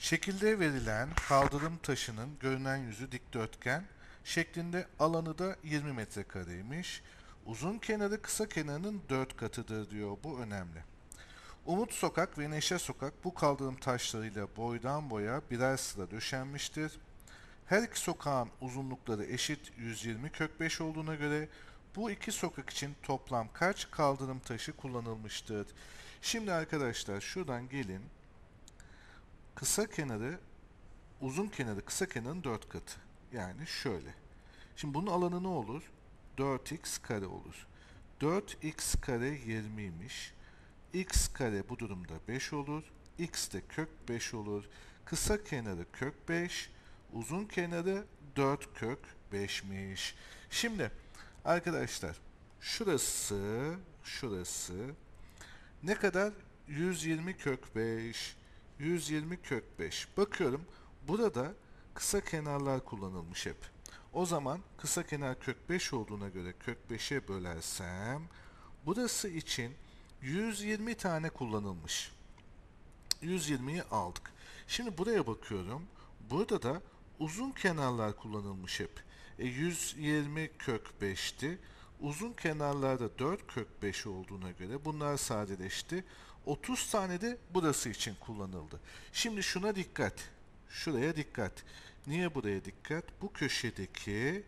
Şekilde verilen kaldırım taşının görünen yüzü dikdörtgen şeklinde alanı da 20 metrekareymiş. Uzun kenarı kısa kenarının 4 katıdır diyor. Bu önemli. Umut Sokak ve Neşe Sokak bu kaldırım taşlarıyla boydan boya birer sıra döşenmiştir. Her iki sokağın uzunlukları eşit 120 kök 5 olduğuna göre bu iki sokak için toplam kaç kaldırım taşı kullanılmıştır? Şimdi arkadaşlar şuradan gelin kısa kenarı uzun kenarı kısa kenarın 4 katı. Yani şöyle. Şimdi bunun alanı ne olur? 4x kare olur. 4x kare 20 20'ymiş. x kare bu durumda 5 olur. x de kök 5 olur. Kısa kenarı kök 5. Uzun kenarı 4 kök 5'miş. Şimdi arkadaşlar şurası şurası ne kadar? 120 kök 5. 120 kök 5. Bakıyorum burada kısa kenarlar kullanılmış hep. O zaman kısa kenar kök 5 olduğuna göre kök 5'e bölersem burası için 120 tane kullanılmış. 120'yi aldık. Şimdi buraya bakıyorum. Burada da uzun kenarlar kullanılmış hep. E, 120 kök 5'ti. Uzun kenarlarda 4 kök 5 olduğuna göre bunlar sadeleşti. 30 tane de burası için kullanıldı. Şimdi şuna dikkat. Şuraya dikkat. Niye buraya dikkat? Bu köşedeki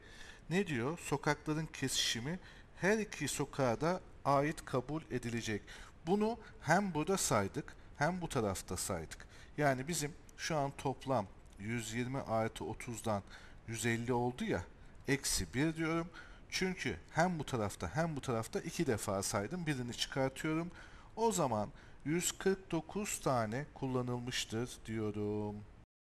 ne diyor? Sokakların kesişimi her iki sokağa da ait kabul edilecek. Bunu hem burada saydık hem bu tarafta saydık. Yani bizim şu an toplam 120 artı 30'dan 150 oldu ya. Eksi 1 diyorum. Çünkü hem bu tarafta hem bu tarafta iki defa saydım. Birini çıkartıyorum. O zaman 149 tane kullanılmıştır diyorum.